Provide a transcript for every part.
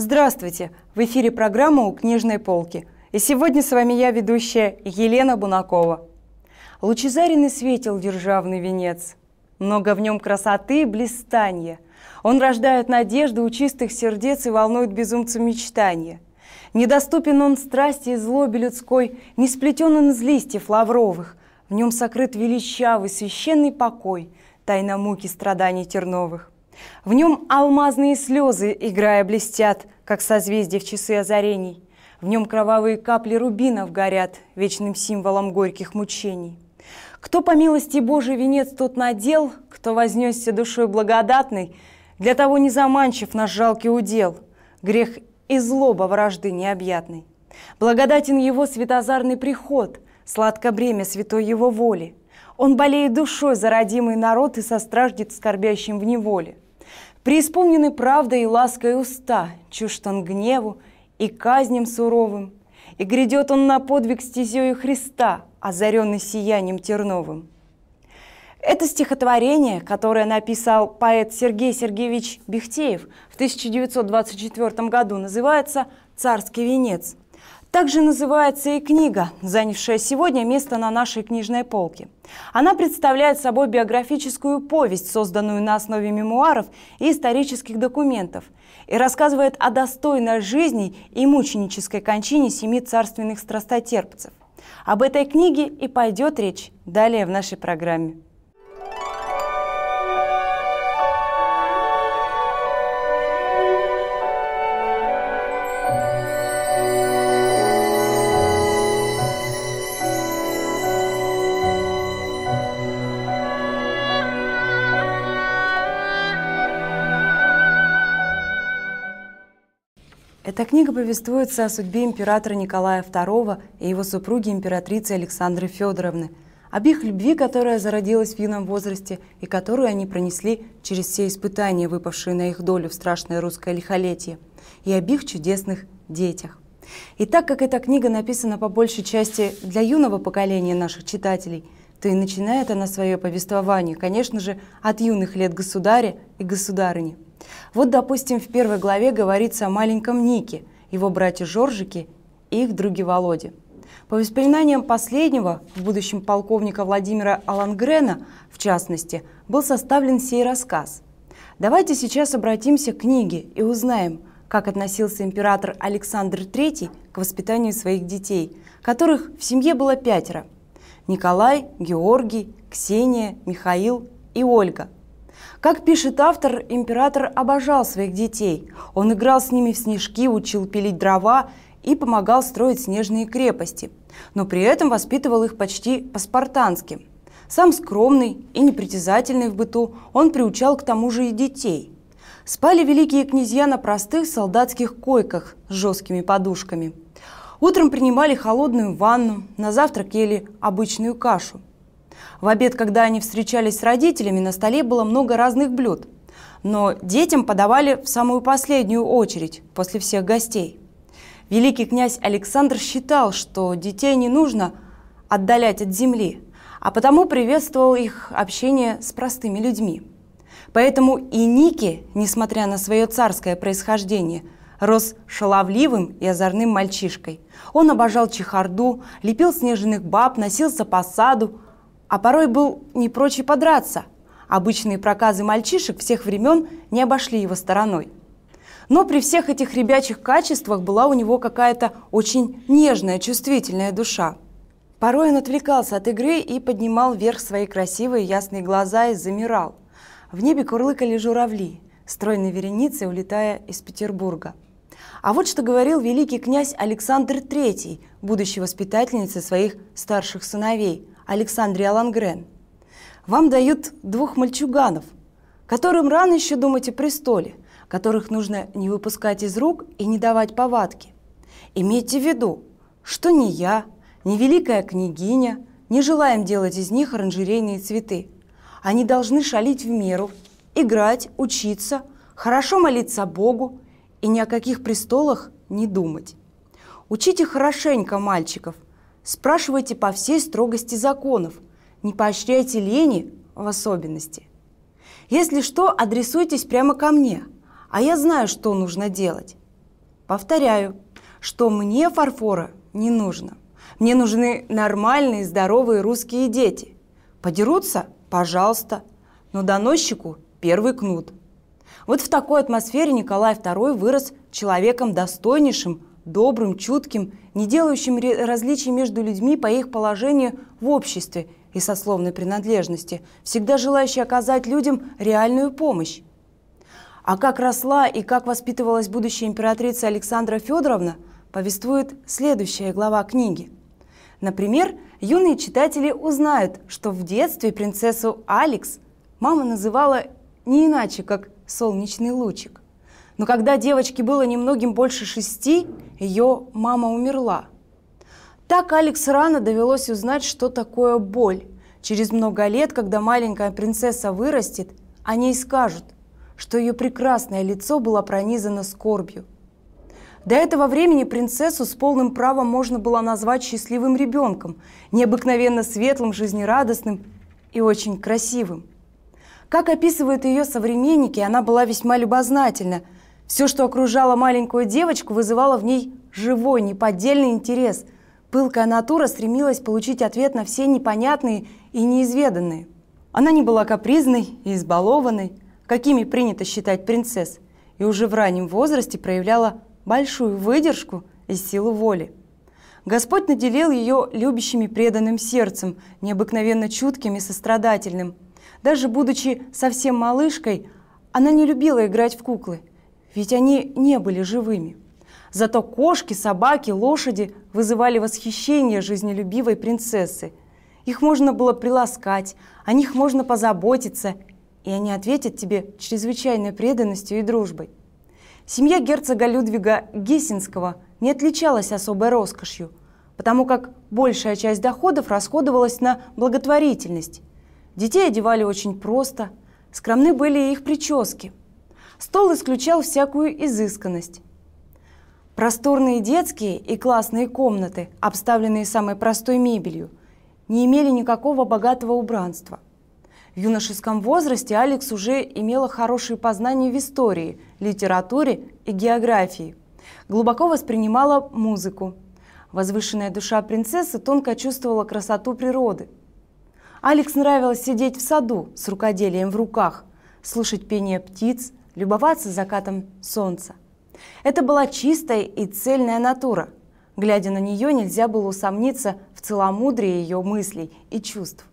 Здравствуйте! В эфире программа «У книжной полки». И сегодня с вами я, ведущая Елена Бунакова. Лучезарин и светил державный венец. Много в нем красоты и блистанья. Он рождает надежды у чистых сердец и волнует безумцу мечтания. Недоступен он страсти и злобе людской, не сплетен он из листьев лавровых. В нем сокрыт величавый священный покой, тайна муки страданий терновых. В нем алмазные слезы, играя, блестят, как созвездия в часы озарений. В нем кровавые капли рубинов горят, вечным символом горьких мучений. Кто по милости Божией венец тот надел, кто вознесся душой благодатной, для того не заманчив наш жалкий удел, грех и злоба вражды необъятной. Благодатен его светозарный приход, сладко бремя святой его воли. Он болеет душой за родимый народ и состраждет скорбящим в неволе преисполнены правдой и лаской уста, чужд он гневу и казнем суровым, и грядет он на подвиг стезею Христа, озаренный сиянием терновым. Это стихотворение, которое написал поэт Сергей Сергеевич Бехтеев в 1924 году, называется «Царский венец». Также называется и книга, занявшая сегодня место на нашей книжной полке. Она представляет собой биографическую повесть, созданную на основе мемуаров и исторических документов, и рассказывает о достойной жизни и мученической кончине семи царственных страстотерпцев. Об этой книге и пойдет речь далее в нашей программе. Эта книга повествуется о судьбе императора Николая II и его супруги императрицы Александры Федоровны, об их любви, которая зародилась в юном возрасте и которую они пронесли через все испытания, выпавшие на их долю в страшное русское лихолетие, и об их чудесных детях. И так как эта книга написана по большей части для юного поколения наших читателей, то и начинает она свое повествование, конечно же, от юных лет государя и государыни – вот, допустим, в первой главе говорится о маленьком Нике, его брате Жоржике и их друге Володе. По воспоминаниям последнего, в будущем полковника Владимира Алангрена, в частности, был составлен сей рассказ. Давайте сейчас обратимся к книге и узнаем, как относился император Александр III к воспитанию своих детей, которых в семье было пятеро – Николай, Георгий, Ксения, Михаил и Ольга – как пишет автор, император обожал своих детей. Он играл с ними в снежки, учил пилить дрова и помогал строить снежные крепости. Но при этом воспитывал их почти по-спартански. Сам скромный и непритязательный в быту, он приучал к тому же и детей. Спали великие князья на простых солдатских койках с жесткими подушками. Утром принимали холодную ванну, на завтрак ели обычную кашу. В обед, когда они встречались с родителями, на столе было много разных блюд. Но детям подавали в самую последнюю очередь, после всех гостей. Великий князь Александр считал, что детей не нужно отдалять от земли, а потому приветствовал их общение с простыми людьми. Поэтому и Ники, несмотря на свое царское происхождение, рос шаловливым и озорным мальчишкой. Он обожал чехарду, лепил снежных баб, носился по саду, а порой был не прочь и подраться. Обычные проказы мальчишек всех времен не обошли его стороной. Но при всех этих ребячих качествах была у него какая-то очень нежная, чувствительная душа. Порой он отвлекался от игры и поднимал вверх свои красивые ясные глаза и замирал. В небе курлыкали журавли, стройной вереницей улетая из Петербурга. А вот что говорил великий князь Александр III, будущий воспитательница своих старших сыновей – Александре Алангрен. Вам дают двух мальчуганов, которым рано еще думать о престоле, которых нужно не выпускать из рук и не давать повадки. Имейте в виду, что ни я, ни великая княгиня не желаем делать из них оранжерейные цветы. Они должны шалить в меру, играть, учиться, хорошо молиться Богу и ни о каких престолах не думать. Учите хорошенько мальчиков – Спрашивайте по всей строгости законов. Не поощряйте лени в особенности. Если что, адресуйтесь прямо ко мне, а я знаю, что нужно делать. Повторяю, что мне фарфора не нужно. Мне нужны нормальные, здоровые русские дети. Подерутся? Пожалуйста. Но доносчику первый кнут. Вот в такой атмосфере Николай II вырос человеком достойнейшим добрым, чутким, не делающим различий между людьми по их положению в обществе и сословной принадлежности, всегда желающий оказать людям реальную помощь. А как росла и как воспитывалась будущая императрица Александра Федоровна, повествует следующая глава книги. Например, юные читатели узнают, что в детстве принцессу Алекс мама называла не иначе, как «солнечный лучик». Но когда девочке было немногим больше шести, ее мама умерла. Так Алекс рано довелось узнать, что такое боль. Через много лет, когда маленькая принцесса вырастет, о ней скажут, что ее прекрасное лицо было пронизано скорбью. До этого времени принцессу с полным правом можно было назвать счастливым ребенком, необыкновенно светлым, жизнерадостным и очень красивым. Как описывают ее современники, она была весьма любознательна – все, что окружало маленькую девочку, вызывало в ней живой, неподдельный интерес. Пылкая натура стремилась получить ответ на все непонятные и неизведанные. Она не была капризной и избалованной, какими принято считать принцесс, и уже в раннем возрасте проявляла большую выдержку и силу воли. Господь наделил ее любящим и преданным сердцем, необыкновенно чутким и сострадательным. Даже будучи совсем малышкой, она не любила играть в куклы – ведь они не были живыми. Зато кошки, собаки, лошади вызывали восхищение жизнелюбивой принцессы. Их можно было приласкать, о них можно позаботиться, и они ответят тебе чрезвычайной преданностью и дружбой. Семья герцога Людвига Гессенского не отличалась особой роскошью, потому как большая часть доходов расходовалась на благотворительность. Детей одевали очень просто, скромны были и их прически – Стол исключал всякую изысканность. Просторные детские и классные комнаты, обставленные самой простой мебелью, не имели никакого богатого убранства. В юношеском возрасте Алекс уже имела хорошие познания в истории, литературе и географии. Глубоко воспринимала музыку. Возвышенная душа принцессы тонко чувствовала красоту природы. Алекс нравилось сидеть в саду с рукоделием в руках, слушать пение птиц, любоваться закатом солнца. Это была чистая и цельная натура. Глядя на нее, нельзя было усомниться в целомудрии ее мыслей и чувств.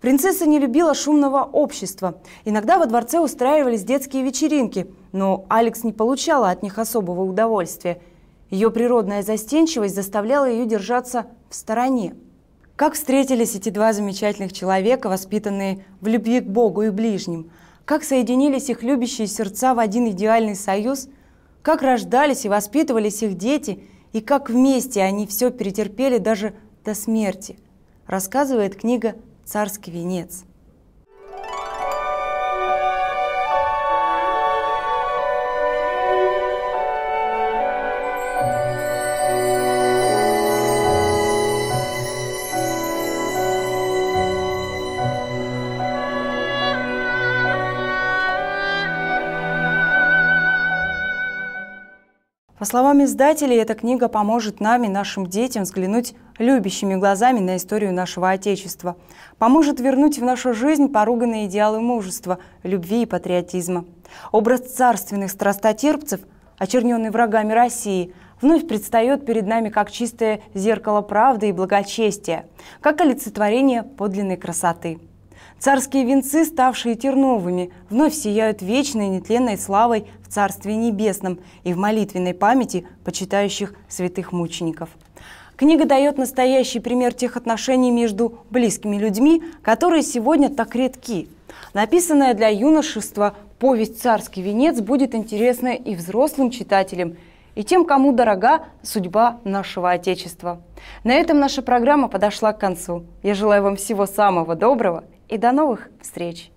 Принцесса не любила шумного общества. Иногда во дворце устраивались детские вечеринки, но Алекс не получала от них особого удовольствия. Ее природная застенчивость заставляла ее держаться в стороне. Как встретились эти два замечательных человека, воспитанные в любви к Богу и ближним – как соединились их любящие сердца в один идеальный союз, как рождались и воспитывались их дети, и как вместе они все перетерпели даже до смерти, рассказывает книга «Царский венец». По словам издателей, эта книга поможет нам и нашим детям взглянуть любящими глазами на историю нашего Отечества. Поможет вернуть в нашу жизнь поруганные идеалы мужества, любви и патриотизма. Образ царственных страстотерпцев, очерненный врагами России, вновь предстает перед нами как чистое зеркало правды и благочестия, как олицетворение подлинной красоты. Царские венцы, ставшие терновыми, вновь сияют вечной нетленной славой в Царстве Небесном и в молитвенной памяти почитающих святых мучеников. Книга дает настоящий пример тех отношений между близкими людьми, которые сегодня так редки. Написанная для юношества повесть «Царский венец» будет интересна и взрослым читателям, и тем, кому дорога судьба нашего Отечества. На этом наша программа подошла к концу. Я желаю вам всего самого доброго и до новых встреч!